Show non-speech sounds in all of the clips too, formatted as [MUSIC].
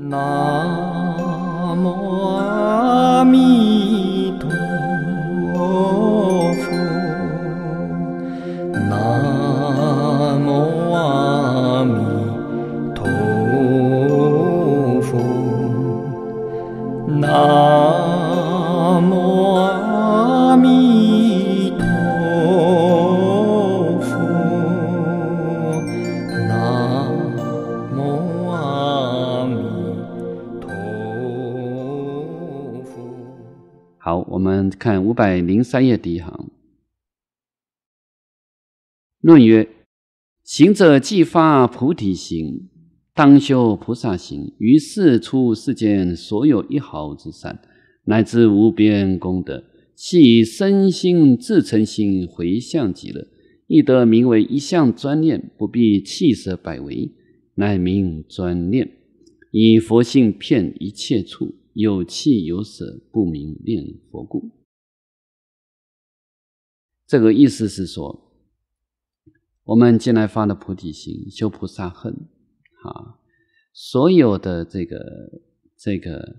南も阿弥看五百零三页第一行，论曰：行者既发菩提心，当修菩萨行，于世出世间所有一毫之善，乃至无边功德，系以身心自成心回向极乐，亦得名为一向专念，不必弃舍百为，乃名专念。以佛性骗一切处，有气有舍，不明念佛故。这个意思是说，我们进来发的菩提心、修菩萨恨，啊，所有的这个这个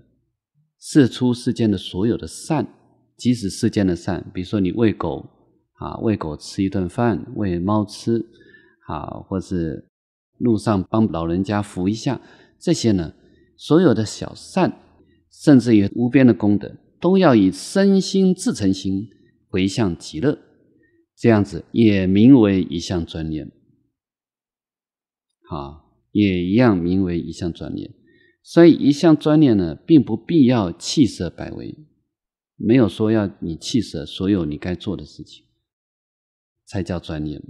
世出世间的所有的善，即使世间的善，比如说你喂狗啊，喂狗吃一顿饭，喂猫吃，啊，或是路上帮老人家扶一下，这些呢，所有的小善，甚至于无边的功德，都要以身心自成心回向极乐。这样子也名为一项专念，好，也一样名为一项专念。所以，一项专念呢，并不必要弃舍百为，没有说要你弃舍所有你该做的事情，才叫专念。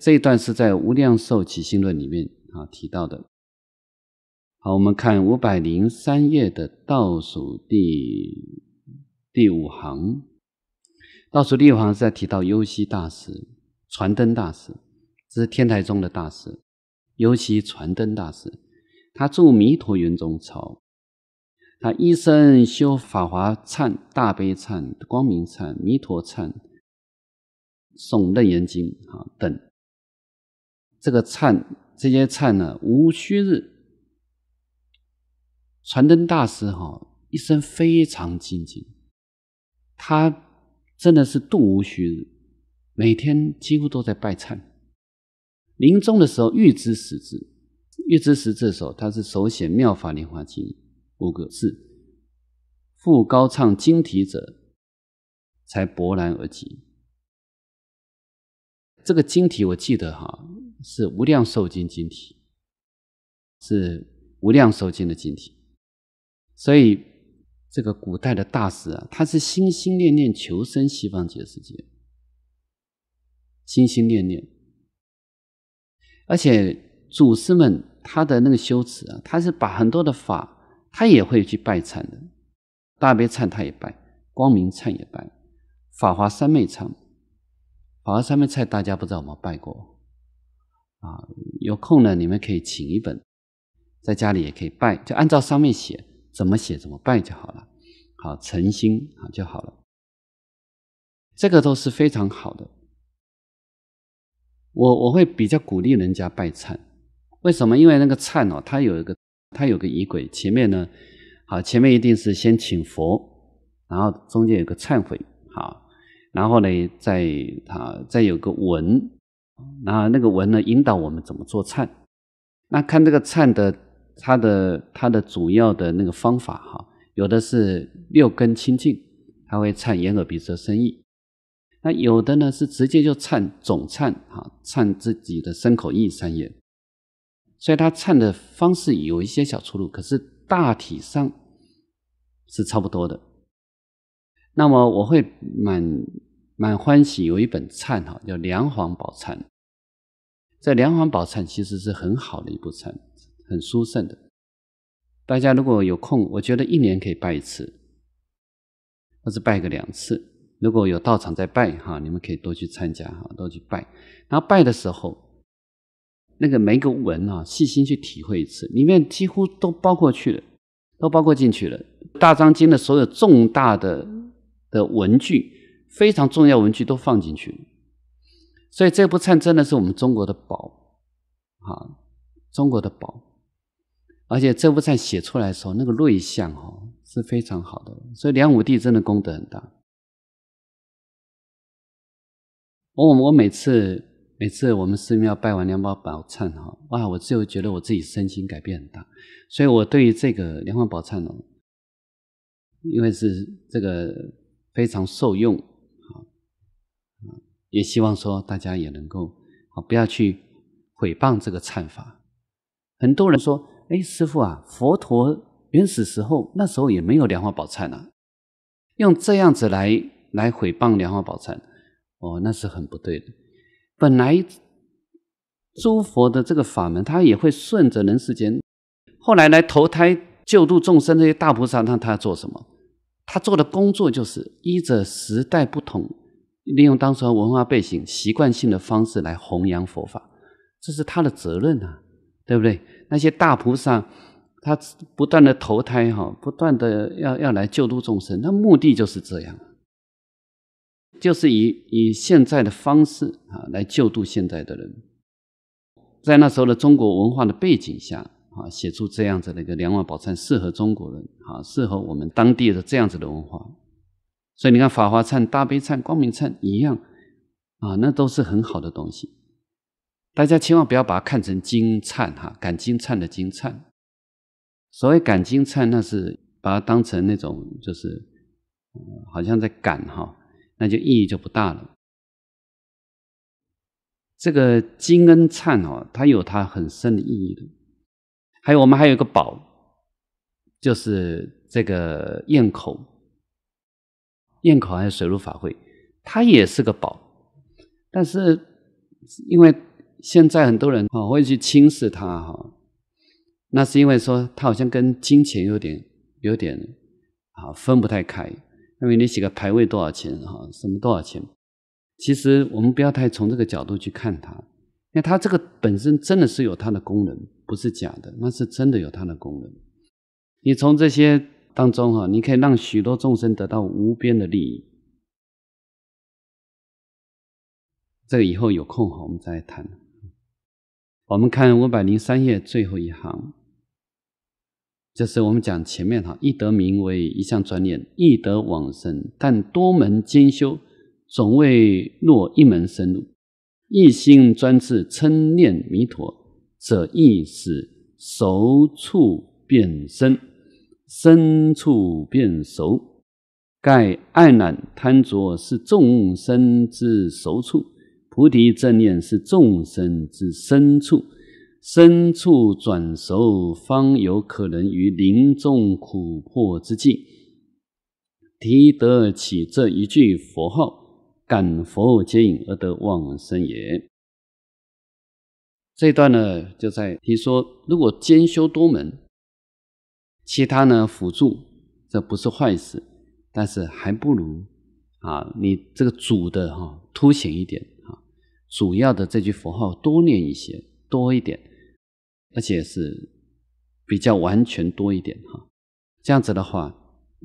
这一段是在《无量寿起心论》里面啊提到的。好，我们看五百零三页的倒数第。第五行，倒数第五行是在提到优西大师、传灯大师，这是天台宗的大师。优其传灯大师，他住弥陀云中草，他一生修法华忏、大悲忏、光明忏、弥陀忏、诵楞严经啊等。这个忏，这些忏呢，无虚日。传灯大师哈，一生非常精进。他真的是度无虚日，每天几乎都在拜忏。临终的时候预知死字，预知死字的时候，他是手写《妙法莲华经》五个字，复高唱经体者，才勃然而起。这个经体我记得哈，是《无量寿经》经体，是《无量寿经》的经体，所以。这个古代的大师啊，他是心心念念求生西方极乐世界，心心念念。而且祖师们他的那个修持啊，他是把很多的法，他也会去拜忏的，大悲忏他也拜，光明忏也拜，法华三昧忏，法华三昧忏大家不知道有没有拜过？啊，有空呢你们可以请一本，在家里也可以拜，就按照上面写。怎么写怎么拜就好了，好诚心啊就好了，这个都是非常好的。我我会比较鼓励人家拜忏，为什么？因为那个忏哦，它有一个它有个仪轨，前面呢，好前面一定是先请佛，然后中间有个忏悔，好，然后呢再它再有个文，然后那个文呢引导我们怎么做忏，那看这个忏的。它的它的主要的那个方法哈，有的是六根清净，他会唱眼耳鼻舌身意；那有的呢是直接就唱总唱哈，唱自己的身口意三言。所以他唱的方式有一些小出入，可是大体上是差不多的。那么我会蛮蛮欢喜，有一本唱哈叫《梁皇宝忏》，这梁皇宝忏其实是很好的一部忏。很殊胜的，大家如果有空，我觉得一年可以拜一次，或者拜个两次。如果有道场在拜哈，你们可以多去参加哈，多去拜。然后拜的时候，那个每个文啊，细心去体会一次，里面几乎都包括去了，都包括进去了。大藏经的所有重大的的文具，非常重要文具都放进去了。所以这部忏真的是我们中国的宝，哈，中国的宝。而且这部忏写出来的时候，那个瑞相哦是非常好的，所以梁武帝真的功德很大。我我每次每次我们寺庙拜完梁王宝忏哈，哇，我就觉得我自己身心改变很大，所以我对于这个梁王宝忏哦，因为是这个非常受用啊，也希望说大家也能够啊不要去毁谤这个忏法，很多人说。哎，师傅啊，佛陀原始时候那时候也没有莲花宝忏啊，用这样子来来毁谤莲花宝忏，哦，那是很不对的。本来诸佛的这个法门，他也会顺着人世间，后来来投胎救度众生这些大菩萨，那他做什么？他做的工作就是依着时代不同，利用当时的文化背景、习惯性的方式来弘扬佛法，这是他的责任啊，对不对？那些大菩萨，他不断的投胎哈，不断的要要来救度众生，他目的就是这样，就是以以现在的方式啊来救度现在的人，在那时候的中国文化的背景下啊，写出这样子的一个《梁王宝忏》，适合中国人啊，适合我们当地的这样子的文化，所以你看法华忏、大悲忏、光明忏一样啊，那都是很好的东西。大家千万不要把它看成金灿哈，感金灿的金灿。所谓感金灿，那是把它当成那种就是，好像在感哈，那就意义就不大了。这个金恩灿哦，它有它很深的意义的。还有我们还有个宝，就是这个堰口，堰口还有水陆法会，它也是个宝，但是因为。现在很多人哦会去轻视它哈，那是因为说它好像跟金钱有点有点啊分不太开，因为你写个排位多少钱哈什么多少钱，其实我们不要太从这个角度去看它，因为它这个本身真的是有它的功能，不是假的，那是真的有它的功能。你从这些当中哈，你可以让许多众生得到无边的利益。这个以后有空哈，我们再来谈。我们看五百零三页最后一行，这是我们讲前面哈，易得名为一项专念，易得往生，但多门兼修，总未落一门深入。一心专志称念弥陀则易使熟处变生，生处变熟。盖爱染贪着是众生之熟处。菩提正念是众生之深处，深处转熟，方有可能于临终苦迫之际，提得起这一句佛号，感佛接引而得往生也。这段呢，就在提说，如果兼修多门，其他呢辅助，这不是坏事，但是还不如啊，你这个主的哈凸显一点。主要的这句佛号多念一些，多一点，而且是比较完全多一点哈。这样子的话，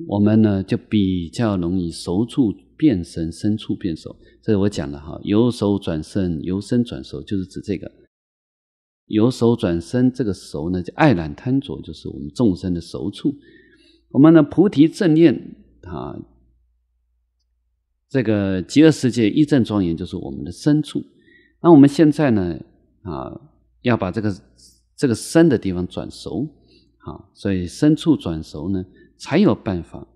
我们呢就比较容易熟处变生，生处变熟。这是我讲的哈，由熟转生，由生转熟，就是指这个。由熟转生，这个熟呢就爱染贪着，就是我们众生的熟处。我们的菩提正念啊，这个极乐世界一正庄严，就是我们的生处。那我们现在呢？啊，要把这个这个生的地方转熟，啊，所以生处转熟呢，才有办法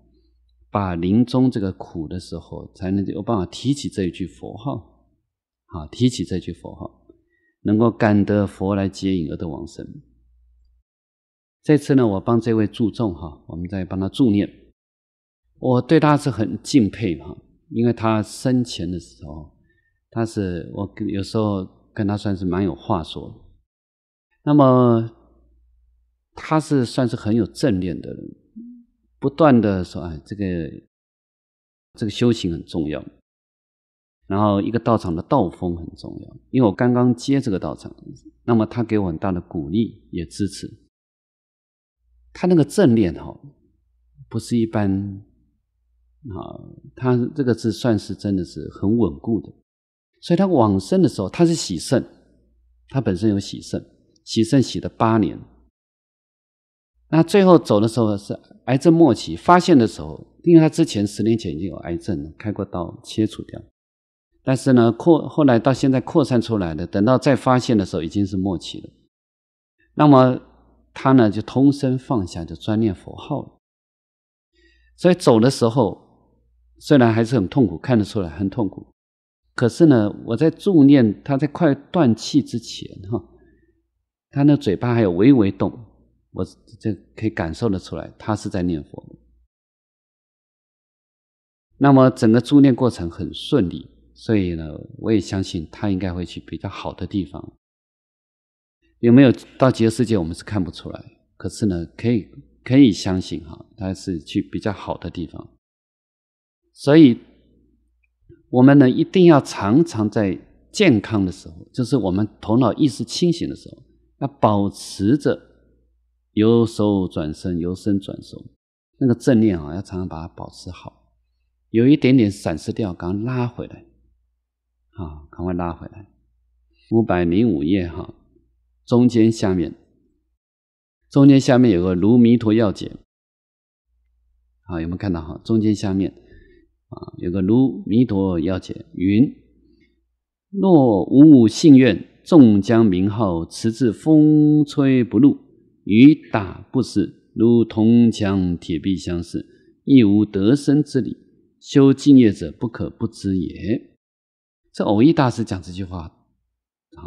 把临终这个苦的时候，才能有办法提起这一句佛号，啊，提起这句佛号，能够感得佛来接引而得往生。这次呢，我帮这位助众哈，我们在帮他助念，我对他是很敬佩哈，因为他生前的时候。他是我跟有时候跟他算是蛮有话说，那么他是算是很有正念的人，不断的说：“哎，这个这个修行很重要。”然后一个道场的道风很重要，因为我刚刚接这个道场，那么他给我很大的鼓励也支持。他那个正念哈，不是一般啊，他这个是算是真的是很稳固的。所以他往生的时候，他是喜圣，他本身有喜圣，喜圣喜了八年。那最后走的时候是癌症末期，发现的时候，因为他之前十年前已经有癌症了，开过刀切除掉，但是呢扩后来到现在扩散出来的，等到再发现的时候已经是末期了。那么他呢就通身放下，就专念佛号了。所以走的时候虽然还是很痛苦，看得出来很痛苦。可是呢，我在助念，他在快断气之前，哈，他那嘴巴还有微微动，我这可以感受得出来，他是在念佛。那么整个助念过程很顺利，所以呢，我也相信他应该会去比较好的地方。有没有到极乐世界，我们是看不出来。可是呢，可以可以相信哈，他是去比较好的地方，所以。我们呢一定要常常在健康的时候，就是我们头脑意识清醒的时候，要保持着由手转身，由身转手，那个正念啊，要常常把它保持好。有一点点闪失掉，赶快拉回来，好，赶快拉回来。五百零五页哈，中间下面，中间下面有个如弥陀要解，好，有没有看到哈？中间下面。啊，有个如弥陀要解云：若无信愿，众将名号，持至风吹不入，雨打不死，如铜墙铁壁相似，亦无得生之理。修净业者不可不知也。这偶益大师讲这句话啊，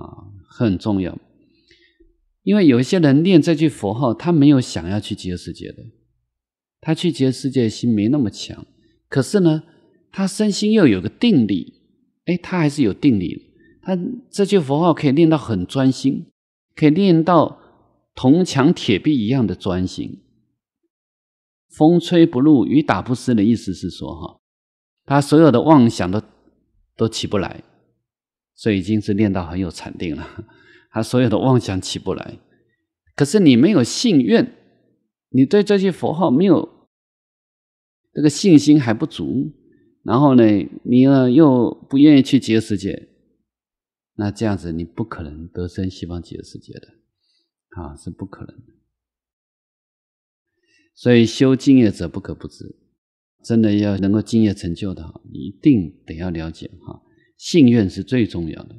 很重要，因为有一些人念这句佛号，他没有想要去极乐世界的，他去极乐世界心没那么强，可是呢。他身心又有个定力，哎，他还是有定力的。他这句佛号可以练到很专心，可以练到铜墙铁壁一样的专心。风吹不入，雨打不湿的意思是说，哈，他所有的妄想都都起不来，所以已经是练到很有禅定了。[LAUGHS] 他所有的妄想起不来，可是你没有信愿，你对这些佛号没有这个信心还不足。然后呢，你呢又不愿意去结世界，那这样子你不可能得生西方极乐世界的，啊，是不可能的。所以修敬业者不可不知，真的要能够敬业成就的哈，一定得要了解哈，信愿是最重要的。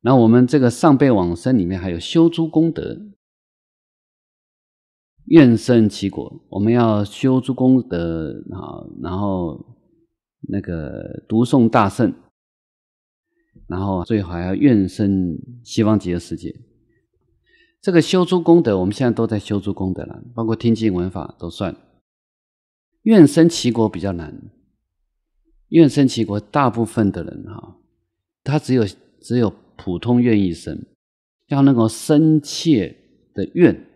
那我们这个上辈往生里面还有修诸功德，愿生其国，我们要修诸功德啊，然后。那个读诵大圣，然后最好要愿生西方极乐世界。这个修诸功德，我们现在都在修诸功德了，包括听经闻法都算。愿生齐国比较难，愿生齐国，大部分的人哈，他只有只有普通愿意生，要能够深切的愿，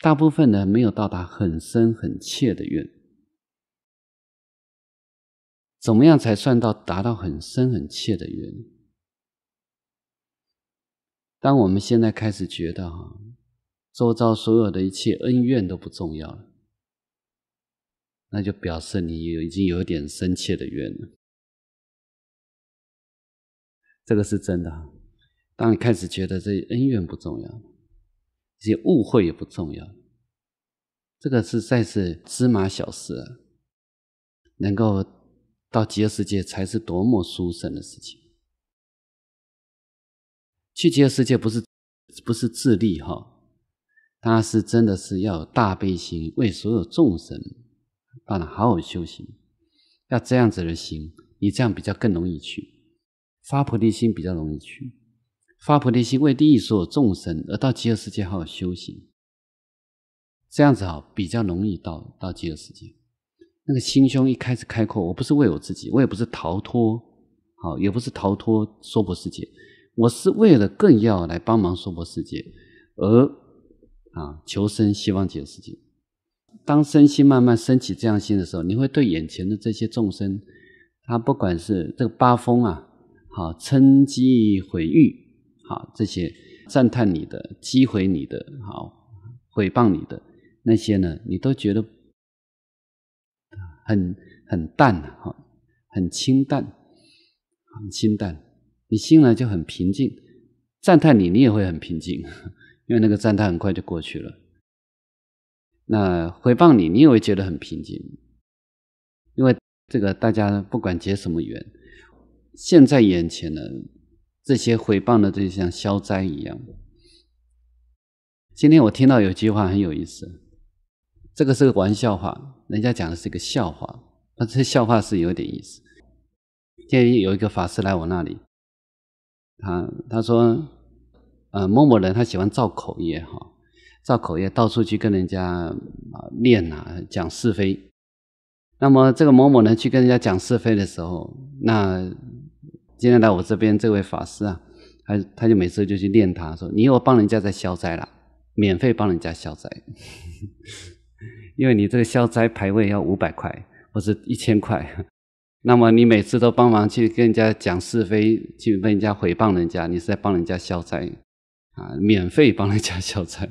大部分人没有到达很深很切的愿。怎么样才算到达到很深很切的缘？当我们现在开始觉得哈，周遭所有的一切恩怨都不重要了，那就表示你有已经有点深切的缘了。这个是真的，当你开始觉得这恩怨不重要这些误会也不重要，这个是再是芝麻小事啊，能够。到极乐世界才是多么殊胜的事情。去极乐世界不是不是自利哈，他是真的是要有大悲心，为所有众生，办好好修行。要这样子的心，你这样比较更容易去发菩提心，比较容易去发菩提心，为利益所有众生而到极乐世界好好修行。这样子哈，比较容易到到极乐世界。那个心胸一开始开阔，我不是为我自己，我也不是逃脱，好，也不是逃脱娑婆世界，我是为了更要来帮忙娑婆世界，而啊，求生希望界世界。当身心慢慢升起这样心的时候，你会对眼前的这些众生，他不管是这个八风啊，好，嗔机毁誉，好这些赞叹你的、击毁你的、好毁谤你的那些呢，你都觉得。很很淡哈，很清淡，很清淡。你心呢就很平静，赞叹你，你也会很平静，[LAUGHS] 因为那个赞叹很快就过去了。那回报你，你也会觉得很平静，因为这个大家不管结什么缘，现在眼前的这些回报呢，就像消灾一样。今天我听到有句话很有意思，这个是个玩笑话。人家讲的是一个笑话，那这笑话是有点意思。建议有一个法师来我那里，他他说，呃某某人他喜欢造口业哈，造口业到处去跟人家啊练啊讲是非。那么这个某某人去跟人家讲是非的时候，那今天来我这边这位法师啊，他他就每次就去练他说，你又帮人家在消灾了，免费帮人家消灾。因为你这个消灾排位要五百块，或者一千块，[LAUGHS] 那么你每次都帮忙去跟人家讲是非，去跟人家诽谤人家，你是在帮人家消灾，啊，免费帮人家消灾。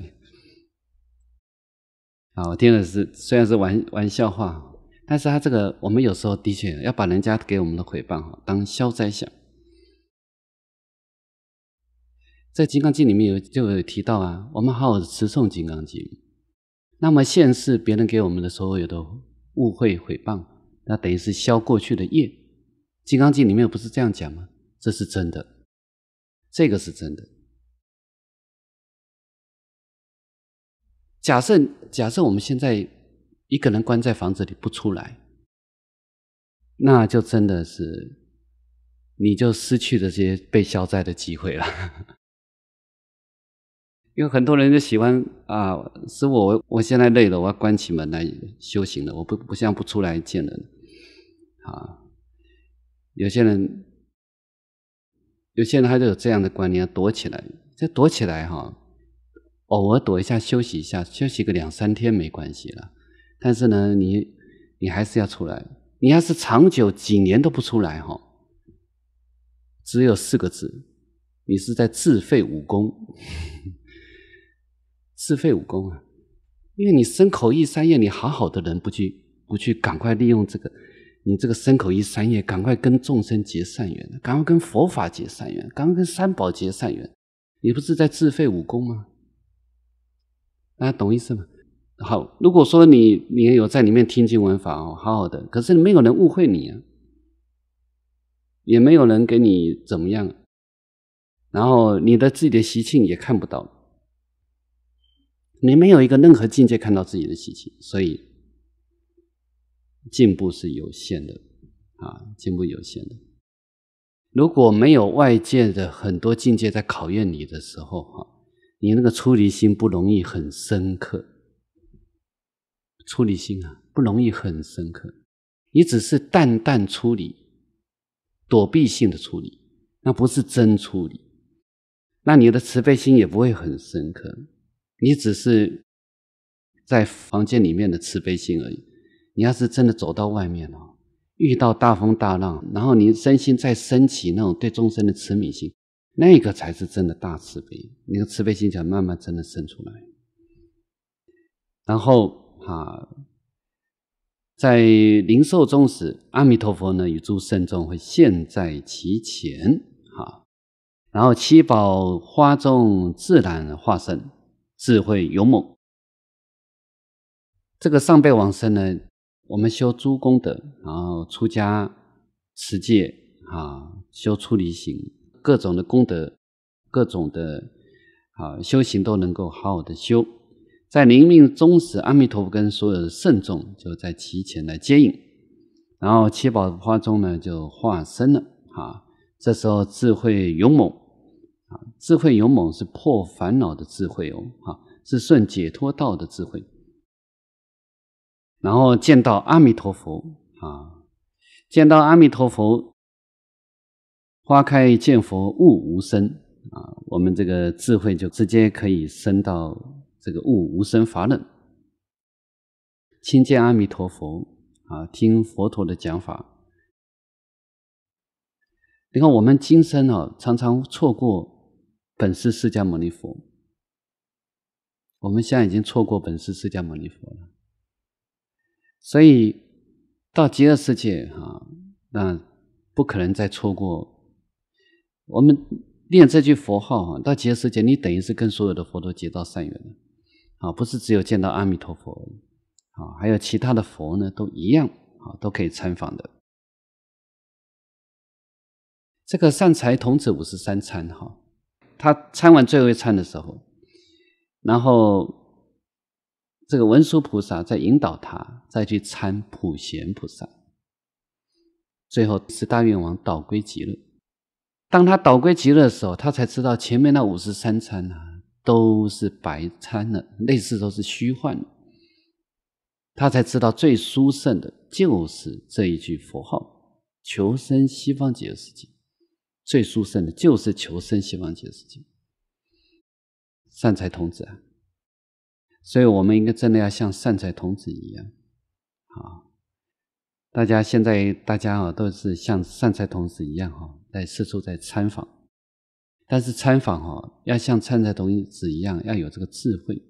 啊，我听的是虽然是玩玩笑话，但是他这个我们有时候的确要把人家给我们的诽谤当消灾想。在《金刚经》里面有就有提到啊，我们好好持诵《金刚经》。那么现世别人给我们的所有的误会毁谤，那等于是消过去的业。《金刚经》里面不是这样讲吗？这是真的，这个是真的。假设假设我们现在一个人关在房子里不出来，那就真的是你就失去了这些被消灾的机会了。因为很多人就喜欢啊，是我我现在累了，我要关起门来修行了。我不不像不出来见人，啊，有些人有些人他就有这样的观念，要躲起来。这躲起来哈，偶尔躲一下休息一下，休息个两三天没关系了。但是呢，你你还是要出来。你要是长久几年都不出来哈，只有四个字，你是在自废武功。自废武功啊！因为你牲口一三夜，你好好的人不去不去，赶快利用这个，你这个牲口一三夜，赶快跟众生结善缘，赶快跟佛法结善缘，赶快跟三宝结善缘。你不是在自废武功吗？大家懂意思吗？好，如果说你你也有在里面听经闻法哦，好好的，可是没有人误会你啊，也没有人给你怎么样，然后你的自己的习性也看不到。你没有一个任何境界看到自己的习气，所以进步是有限的，啊，进步有限的。如果没有外界的很多境界在考验你的时候，哈，你那个出离心不容易很深刻。出离心啊，不容易很深刻。你只是淡淡出离，躲避性的出离，那不是真出离。那你的慈悲心也不会很深刻。你只是在房间里面的慈悲心而已。你要是真的走到外面了，遇到大风大浪，然后你身心再升起那种对众生的慈悯心，那个才是真的大慈悲。那个慈悲心才慢慢真的生出来。然后哈，在灵寿中时，阿弥陀佛呢与诸圣众会现在其前哈，然后七宝花中自然化身。智慧勇猛，这个上辈往生呢？我们修诸功德，然后出家持戒啊，修出离行，各种的功德，各种的啊修行都能够好好的修，在临命终时，阿弥陀佛跟所有的圣众就在提前来接引，然后七宝花中呢就化身了啊，这时候智慧勇猛。智慧勇猛是破烦恼的智慧哦，哈，是顺解脱道的智慧。然后见到阿弥陀佛啊，见到阿弥陀佛，花开见佛悟无生啊，我们这个智慧就直接可以升到这个悟无生法忍。亲见阿弥陀佛啊，听佛陀的讲法。你看我们今生啊，常常错过。本是释迦牟尼佛，我们现在已经错过本是释迦牟尼佛了，所以到极乐世界哈，那不可能再错过。我们念这句佛号哈，到极乐世界，你等于是跟所有的佛都结到善缘了啊，不是只有见到阿弥陀佛而已啊，还有其他的佛呢，都一样啊，都可以参访的。这个善财童子五十三参哈。他参完最后一餐的时候，然后这个文殊菩萨在引导他再去参普贤菩萨，最后是大愿王倒归极乐。当他倒归极乐的时候，他才知道前面那五十三餐啊都是白餐了，类似都是虚幻的。他才知道最殊胜的就是这一句佛号“求生西方极乐世界”。最殊胜的就是求生西方极乐世界，善财童子啊！所以，我们应该真的要像善财童子一样啊！大家现在大家啊，都是像善财童子一样哈，在四处在参访，但是参访哈，要像善财童子一样，要有这个智慧。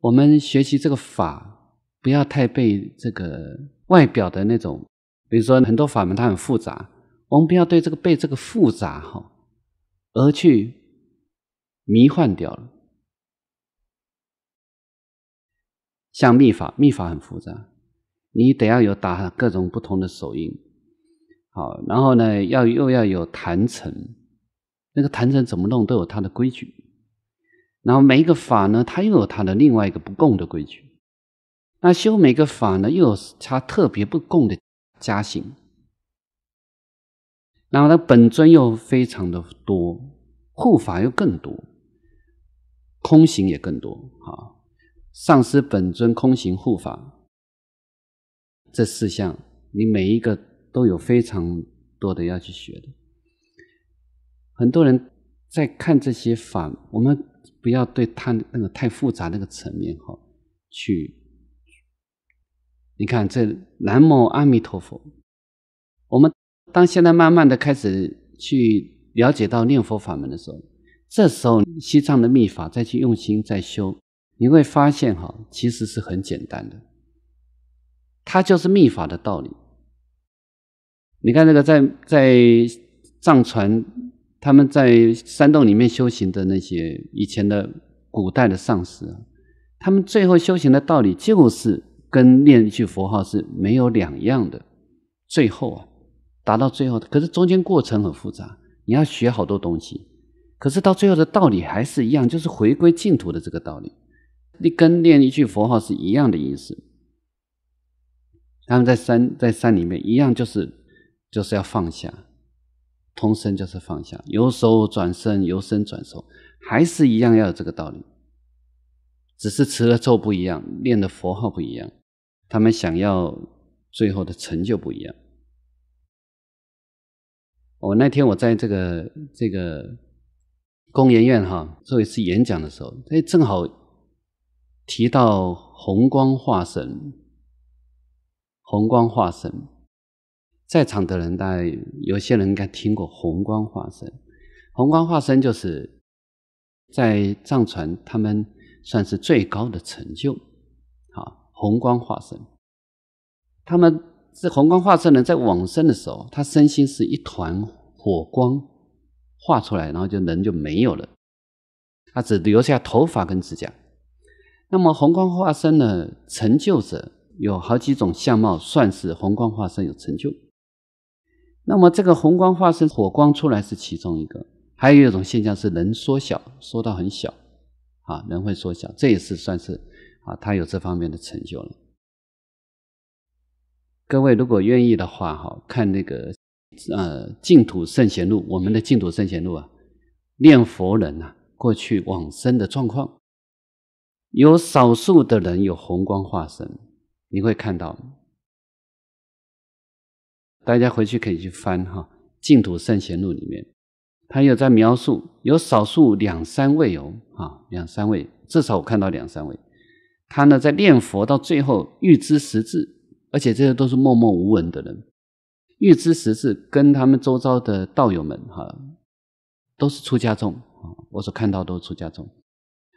我们学习这个法，不要太被这个外表的那种，比如说很多法门它很复杂。我们不要对这个被这个复杂哈而去迷幻掉了。像秘法，秘法很复杂，你得要有打各种不同的手印，好，然后呢，要又要有坛城，那个坛城怎么弄都有它的规矩，然后每一个法呢，它又有它的另外一个不共的规矩，那修每个法呢，又有它特别不共的加行。然后他本尊又非常的多，护法又更多，空行也更多。啊。上师、本尊、空行、护法这四项，你每一个都有非常多的要去学的。很多人在看这些法，我们不要对他那个太复杂那个层面哈。去，你看这南无阿弥陀佛。当现在慢慢的开始去了解到念佛法门的时候，这时候西藏的密法再去用心再修，你会发现哈，其实是很简单的，它就是密法的道理。你看那个在在藏传，他们在山洞里面修行的那些以前的古代的上师，他们最后修行的道理就是跟念一句佛号是没有两样的，最后啊。达到最后，可是中间过程很复杂，你要学好多东西。可是到最后的道理还是一样，就是回归净土的这个道理。你跟念一句佛号是一样的意思。他们在山在山里面一样，就是就是要放下，通身就是放下。由手转生，由生转手，还是一样要有这个道理。只是吃的咒不一样，念的佛号不一样，他们想要最后的成就不一样。我那天我在这个这个公研院哈做一次演讲的时候，哎，正好提到红光化身。红光化身，在场的人大概有些人应该听过红光化身。红光化身就是在藏传他们算是最高的成就，好，红光化身，他们。这红光化身呢，在往生的时候，他身心是一团火光化出来，然后就人就没有了，他只留下头发跟指甲。那么红光化身呢，成就者有好几种相貌，算是红光化身有成就。那么这个红光化身火光出来是其中一个，还有一种现象是人缩小，缩到很小啊，人会缩小，这也是算是啊，他有这方面的成就了。各位如果愿意的话，哈，看那个呃《净土圣贤录》，我们的《净土圣贤录》啊，念佛人呐，过去往生的状况，有少数的人有红光化身，你会看到。大家回去可以去翻哈，《净土圣贤录》里面，他有在描述，有少数两三位哦，啊，两三位，至少我看到两三位，他呢在念佛到最后预知实质。而且这些都是默默无闻的人，玉知时是跟他们周遭的道友们哈，都是出家众啊，我所看到都是出家众。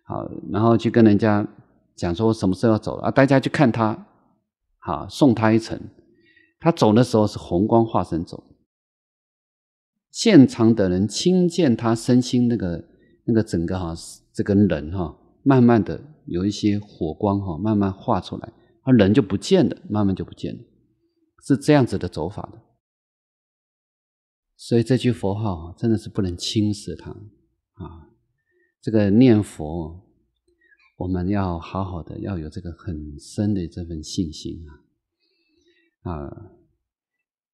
好，然后去跟人家讲说，我什么时候要走了啊？大家去看他，好送他一程。他走的时候是红光化身走，现场的人亲见他身心那个那个整个哈这个人哈，慢慢的有一些火光哈，慢慢化出来。而人就不见了，慢慢就不见了，是这样子的走法的。所以这句佛号真的是不能轻视它啊！这个念佛，我们要好好的，要有这个很深的这份信心啊！啊，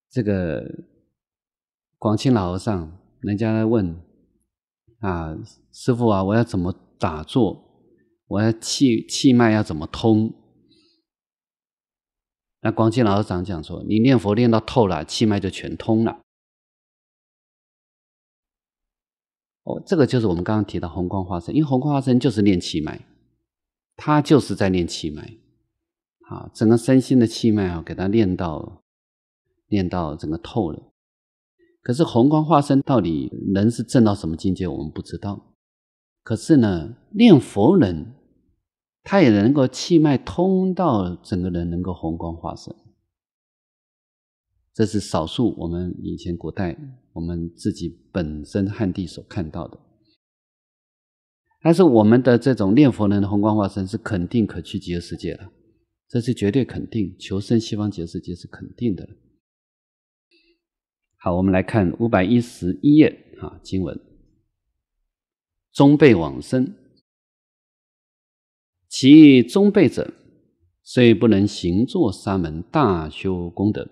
这个广清老和尚，人家问啊，师傅啊，我要怎么打坐？我要气气脉要怎么通？那光净老师长讲说，你念佛念到透了，气脉就全通了。哦，这个就是我们刚刚提到红光化身，因为红光化身就是练气脉，他就是在练气脉。好，整个身心的气脉啊，给他练到，练到整个透了。可是红光化身到底人是证到什么境界，我们不知道。可是呢，念佛人。他也能够气脉通到整个人能够红光化身，这是少数我们以前古代我们自己本身汉地所看到的。但是我们的这种念佛人的红光化身是肯定可去极乐世界了，这是绝对肯定，求生西方极乐世界是肯定的。好，我们来看五百一十一页啊，经文，中辈往生。其中辈者，虽不能行坐三门大修功德，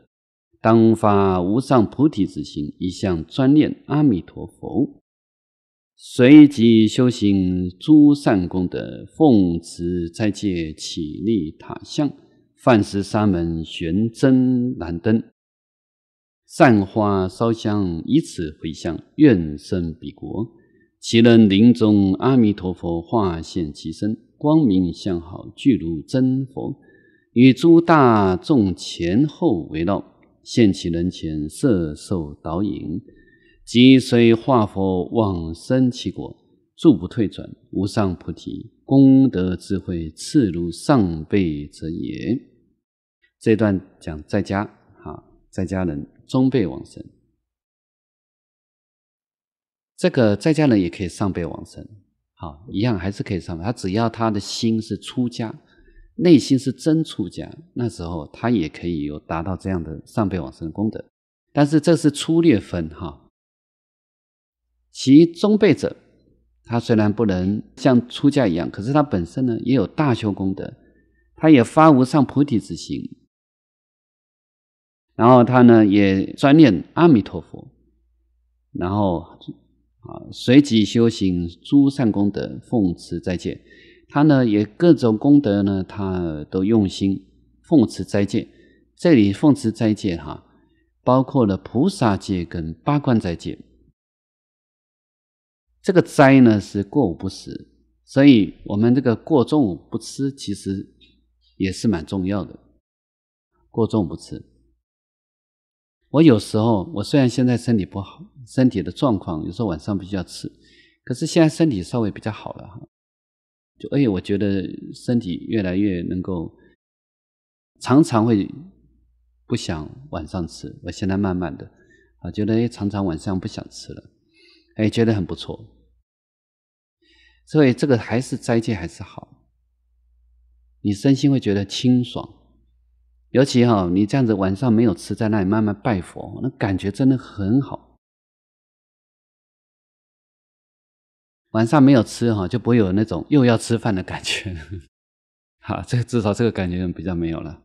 当发无上菩提之心，一向专念阿弥陀佛，随即修行诸善功德，奉持斋戒，起立塔像，饭食三门，悬真南灯，散花烧香，以此回向，愿生彼国。其人临终，阿弥陀佛化现其身。光明相好，具如真佛，与诸大众前后围绕，现其人前色受导引，即随化佛往生其国，住不退转，无上菩提功德智慧，次如上辈者也。这段讲在家哈，在家人中辈往生，这个在家人也可以上辈往生。好，一样还是可以上他只要他的心是出家，内心是真出家，那时候他也可以有达到这样的上辈往生功德。但是这是粗略分哈。其中辈者，他虽然不能像出家一样，可是他本身呢也有大修功德，他也发无上菩提之心，然后他呢也专念阿弥陀佛，然后。啊，随即修行，诸善功德，奉持斋戒。他呢也各种功德呢，他都用心奉持斋戒。这里奉持斋戒哈，包括了菩萨戒跟八关斋戒。这个斋呢是过午不食，所以我们这个过中午不吃，其实也是蛮重要的。过中午不吃。我有时候，我虽然现在身体不好，身体的状况有时候晚上比较吃，可是现在身体稍微比较好了，哈。就哎我觉得身体越来越能够，常常会不想晚上吃。我现在慢慢的啊，觉得哎，常常晚上不想吃了，哎，觉得很不错。所以这个还是斋戒还是好，你身心会觉得清爽。尤其哈，你这样子晚上没有吃，在那里慢慢拜佛，那感觉真的很好。晚上没有吃哈，就不会有那种又要吃饭的感觉。[LAUGHS] 好，这个至少这个感觉比较没有了。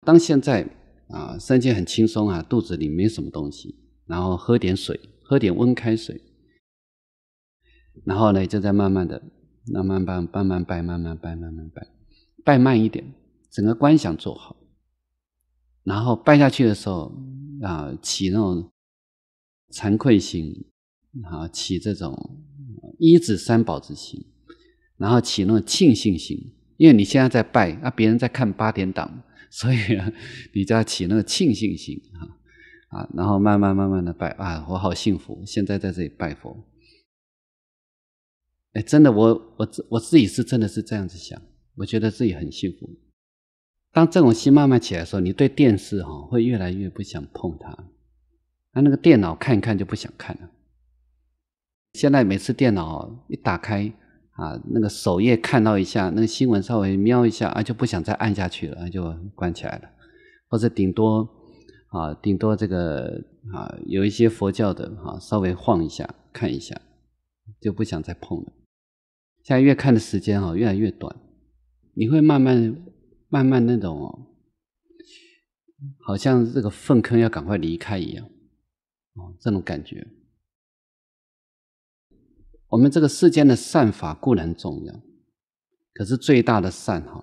当现在啊，身心很轻松啊，肚子里没什么东西，然后喝点水，喝点温开水，然后呢，就在慢慢的。慢慢拜，慢慢拜，慢慢拜，慢慢拜，拜慢一点，整个观想做好，然后拜下去的时候啊，起那种惭愧心，啊，起这种一子三宝之心，然后起那种庆幸心，因为你现在在拜，啊，别人在看八点档，所以你就要起那个庆幸心，啊，啊，然后慢慢慢慢的拜，啊，我好幸福，现在在这里拜佛。哎，真的，我我自我自己是真的是这样子想，我觉得自己很幸福。当这种心慢慢起来的时候，你对电视哈会越来越不想碰它，那那个电脑看一看就不想看了。现在每次电脑一打开，啊，那个首页看到一下，那个新闻稍微瞄一下啊，就不想再按下去了，就关起来了，或者顶多，啊，顶多这个啊，有一些佛教的哈，稍微晃一下看一下，就不想再碰了。现在越看的时间哦，越来越短，你会慢慢、慢慢那种，好像这个粪坑要赶快离开一样，哦，这种感觉。我们这个世间的善法固然重要，可是最大的善哈，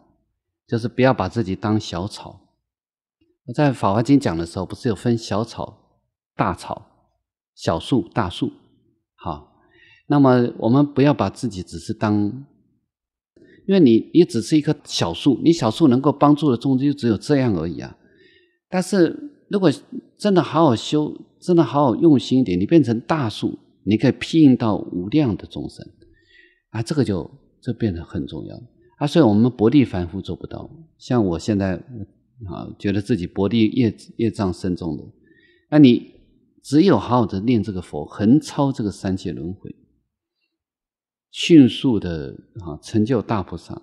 就是不要把自己当小草。我在《法华经》讲的时候，不是有分小草、大草，小树、大树，好。那么我们不要把自己只是当，因为你你只是一棵小树，你小树能够帮助的众生就只有这样而已啊。但是如果真的好好修，真的好好用心一点，你变成大树，你可以庇应到无量的众生啊。这个就这变得很重要啊。所以，我们薄地凡夫做不到。像我现在啊，觉得自己薄地业业障深重的，那你只有好好的念这个佛，横超这个三界轮回。迅速的啊，成就大菩萨，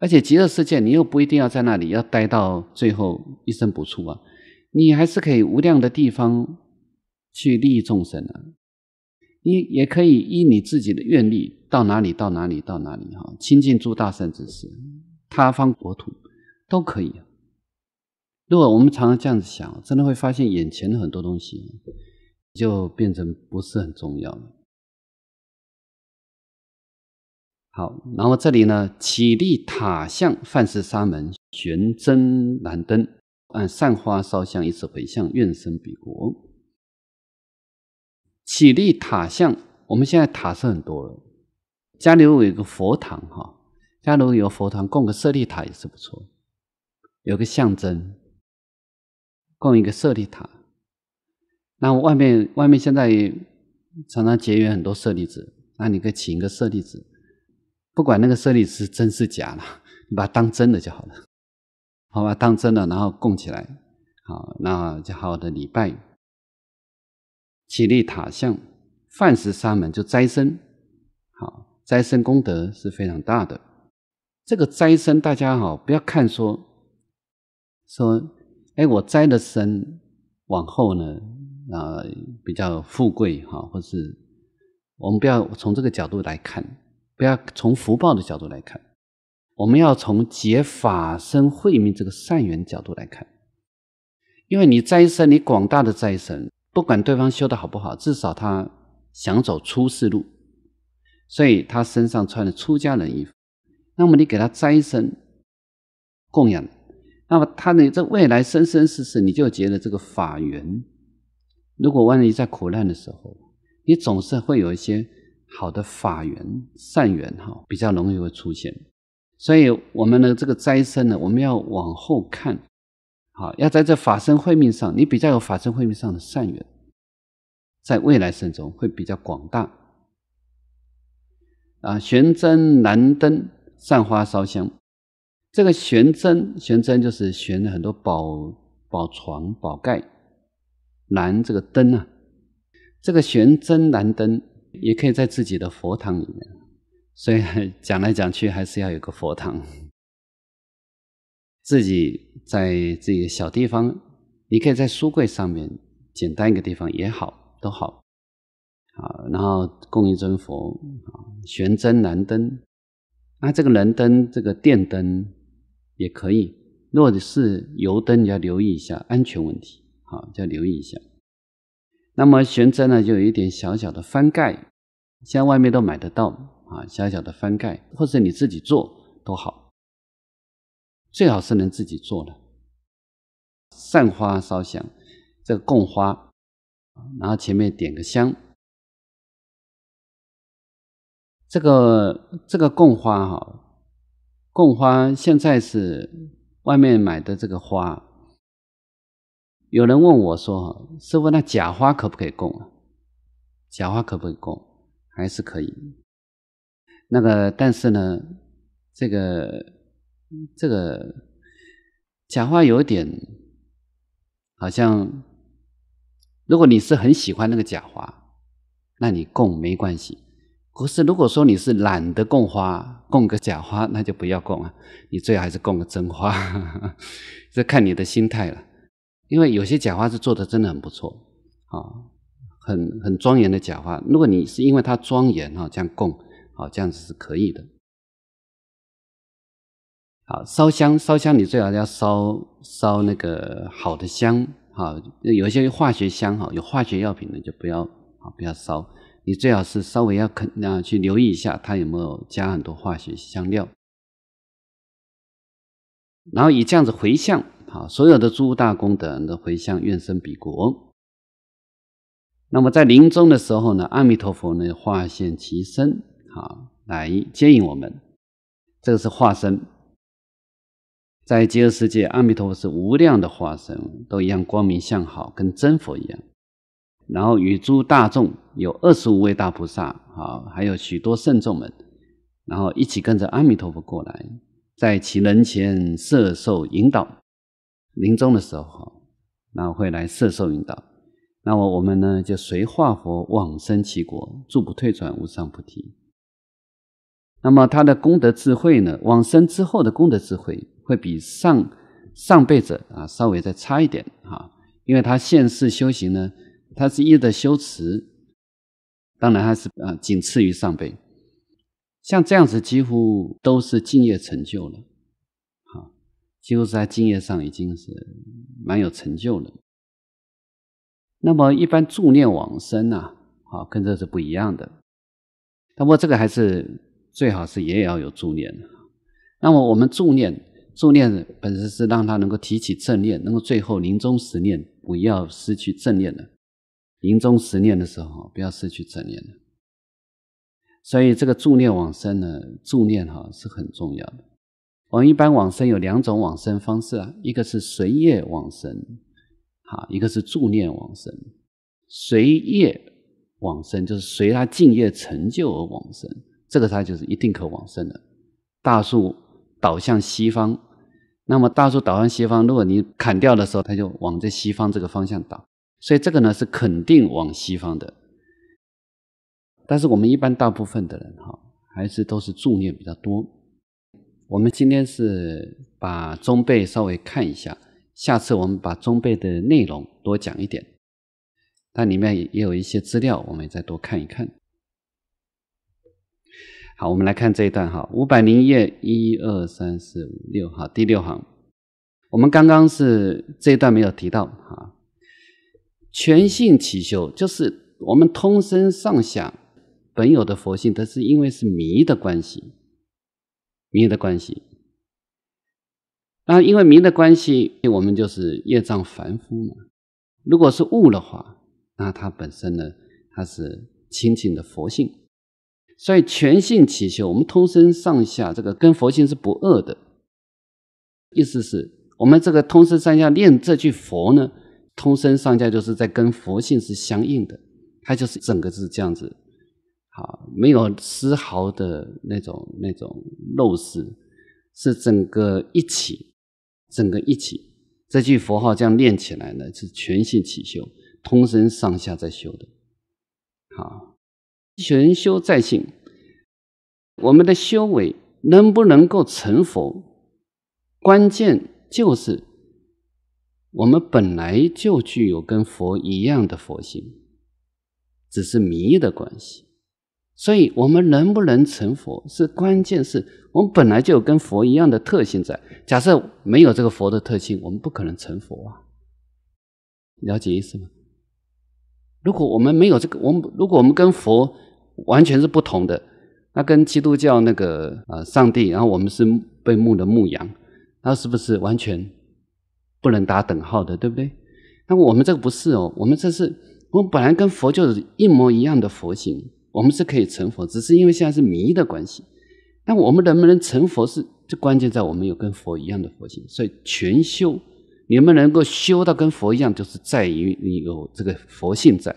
而且极乐世界你又不一定要在那里要待到最后一声不出啊，你还是可以无量的地方去利益众生啊，你也可以依你自己的愿力到哪里到哪里到哪里哈，亲近诸大圣之是，他方国土都可以。如果我们常常这样子想，真的会发现眼前的很多东西就变成不是很重要了。好，然后这里呢，起立塔像，范式沙门，悬真蓝灯，按散花烧香，以此回向愿生彼国。起立塔像，我们现在塔是很多了，家里如果有个佛堂哈，家如果有佛堂供个舍利塔也是不错，有个象征，供一个舍利塔。那外面外面现在常常结缘很多舍利子，那你可以起一个舍利子。不管那个舍利是真是假了，[LAUGHS] 你把它当真的就好了，好吧？当真的，然后供起来，好，那就好好的礼拜，起立塔像，饭食沙门，就斋生，好，斋生功德是非常大的。这个斋生，大家好，不要看说说，哎，我斋的生，往后呢，啊，比较富贵哈，或是我们不要从这个角度来看。不要从福报的角度来看，我们要从结法身慧命这个善缘角度来看。因为你斋生，你广大的斋生，不管对方修的好不好，至少他想走出世路，所以他身上穿的出家人衣服，那么你给他斋生供养，那么他的在未来生生世世你就结了这个法缘。如果万一在苦难的时候，你总是会有一些。好的法缘、善缘哈，比较容易会出现。所以，我们呢这个斋生呢，我们要往后看，好，要在这法身会面上，你比较有法身会面上的善缘，在未来生中会比较广大。啊，玄真南灯、散花烧香，这个玄真，玄真就是悬很多宝宝床、宝盖，燃这个灯啊，这个玄真南灯。也可以在自己的佛堂里面，所以 [LAUGHS] 讲来讲去还是要有个佛堂。自己在自己小地方，你可以在书柜上面，简单一个地方也好，都好。好，然后供一尊佛，啊，悬真燃灯。那这个燃灯，这个电灯也可以。如果是油灯，你要留意一下安全问题。好，要留意一下。那么悬针呢，就有一点小小的翻盖，现在外面都买得到啊，小小的翻盖，或者你自己做都好，最好是能自己做的。散花烧香，这个供花，然后前面点个香，这个这个供花哈，供花现在是外面买的这个花。有人问我说：“师傅，那假花可不可以供啊？假花可不可以供？还是可以。那个，但是呢，这个这个假花有点好像，如果你是很喜欢那个假花，那你供没关系。可是如果说你是懒得供花，供个假花，那就不要供啊。你最好还是供个真花，[LAUGHS] 这看你的心态了。”因为有些假花是做的真的很不错，啊，很很庄严的假花，如果你是因为它庄严哈，这样供，好这样子是可以的。好，烧香烧香，你最好要烧烧那个好的香哈。有一些化学香哈，有化学药品的就不要啊，不要烧。你最好是稍微要肯啊去留意一下，它有没有加很多化学香料。然后以这样子回向。好，所有的诸大功德都回向愿生彼国。那么在临终的时候呢，阿弥陀佛呢化现其身，好来接引我们。这个是化身。在极乐世界，阿弥陀佛是无量的化身，都一样光明向好，跟真佛一样。然后与诸大众有二十五位大菩萨，啊，还有许多圣众们，然后一起跟着阿弥陀佛过来，在其人前摄受引导。临终的时候，那会来摄受引导，那么我们呢就随化佛往生其国，住不退转无上菩提。那么他的功德智慧呢，往生之后的功德智慧会比上上辈子啊稍微再差一点，哈，因为他现世修行呢，他是一的修持，当然他是啊仅次于上辈，像这样子几乎都是敬业成就了。几乎是在经验上已经是蛮有成就了。那么一般助念往生呢，啊，跟这是不一样的。不过这个还是最好是也要有助念。那么我们助念，助念本身是让他能够提起正念，能够最后临终时念不要失去正念了。临终时念的时候不要失去正念了。所以这个助念往生呢，助念哈是很重要的。我们一般往生有两种往生方式啊，一个是随业往生，好，一个是助念往生。随业往生就是随他敬业成就而往生，这个他就是一定可往生的。大树倒向西方，那么大树倒向西方，如果你砍掉的时候，它就往这西方这个方向倒，所以这个呢是肯定往西方的。但是我们一般大部分的人哈，还是都是助念比较多。我们今天是把中背稍微看一下，下次我们把中背的内容多讲一点，它里面也有一些资料，我们再多看一看。好，我们来看这一段哈，五百零页一二三四五六哈第六行，我们刚刚是这一段没有提到哈，全性起修就是我们通身上下本有的佛性，它是因为是迷的关系。迷的关系，那因为迷的关系，我们就是业障凡夫嘛。如果是悟的话，那它本身呢，它是清净的佛性。所以全性起修，我们通身上下这个跟佛性是不二的。意思是，我们这个通身上下念这句佛呢，通身上下就是在跟佛性是相应的，它就是整个是这样子。啊，没有丝毫的那种那种肉室，是整个一起，整个一起，这句佛号这样念起来呢，是全性起修，通身上下在修的。啊，全修在性，我们的修为能不能够成佛，关键就是我们本来就具有跟佛一样的佛性，只是迷的关系。所以，我们能不能成佛是关键。是我们本来就有跟佛一样的特性在。假设没有这个佛的特性，我们不可能成佛啊。了解意思吗？如果我们没有这个，我们如果我们跟佛完全是不同的，那跟基督教那个呃上帝，然后我们是被牧的牧羊，那是不是完全不能打等号的？对不对？那我们这个不是哦，我们这是我们本来跟佛就是一模一样的佛性。我们是可以成佛，只是因为现在是迷的关系。那我们能不能成佛，是就关键在我们有跟佛一样的佛性。所以全修，你们能够修到跟佛一样，就是在于你有这个佛性在。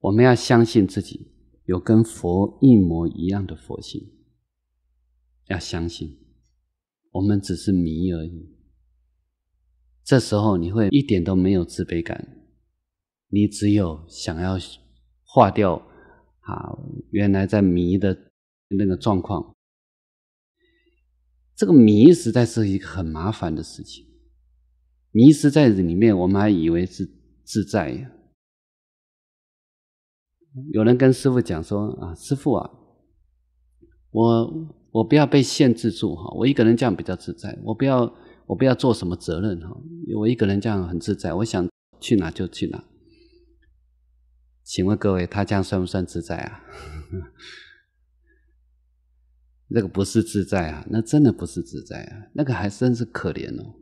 我们要相信自己有跟佛一模一样的佛性，要相信我们只是迷而已。这时候你会一点都没有自卑感，你只有想要。化掉，啊原来在迷的那个状况，这个迷实在是一个很麻烦的事情。迷失在里面，我们还以为是自在呀。有人跟师傅讲说：“啊，师傅啊，我我不要被限制住哈，我一个人这样比较自在。我不要我不要做什么责任哈，我一个人这样很自在，我想去哪就去哪。”请问各位，他这样算不算自在啊？[LAUGHS] 那个不是自在啊，那真的不是自在啊，那个还真是可怜哦，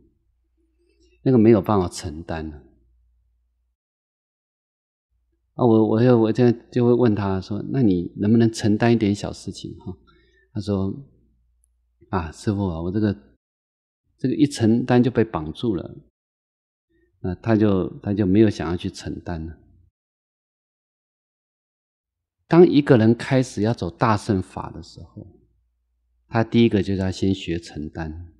那个没有办法承担了。啊，我我我，现在就会问他说：“那你能不能承担一点小事情？”哈，他说：“啊，师傅啊，我这个这个一承担就被绑住了，那他就他就没有想要去承担了。”当一个人开始要走大圣法的时候，他第一个就是要先学承担，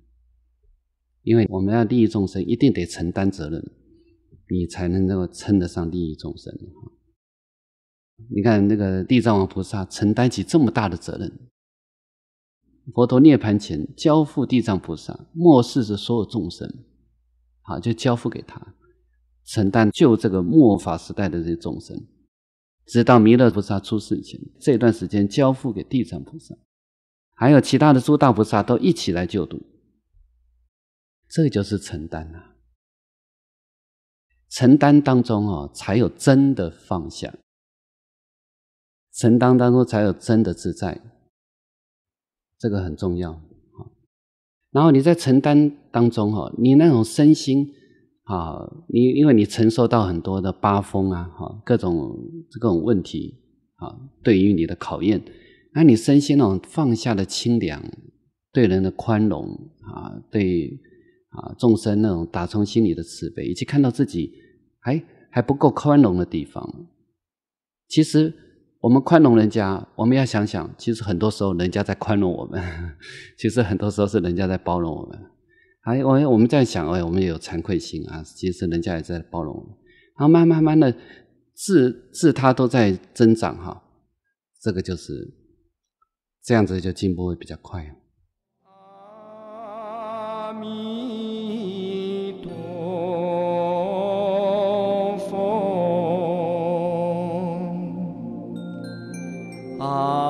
因为我们要利益众生，一定得承担责任，你才能够称得上利益众生。你看那个地藏王菩萨承担起这么大的责任，佛陀涅盘前交付地藏菩萨，末世这所有众生，好就交付给他，承担救这个末法时代的这些众生。直到弥勒菩萨出世前，这段时间交付给地藏菩萨，还有其他的诸大菩萨都一起来就读，这就是承担呐。承担当中啊，才有真的放下；承担当中才有真的自在，这个很重要然后你在承担当中哈，你那种身心。啊，你因为你承受到很多的八风啊，哈，各种各种问题啊，对于你的考验。那你身心那种放下的清凉，对人的宽容啊，对啊众生那种打从心里的慈悲，以及看到自己还还不够宽容的地方。其实我们宽容人家，我们要想想，其实很多时候人家在宽容我们，[LAUGHS] 其实很多时候是人家在包容我们。还我，我们在想，哎，我们有惭愧心啊。其实人家也在包容我们。然后慢慢慢的，自自他都在增长哈。这个就是这样子就进步会比较快啊。阿弥陀佛啊。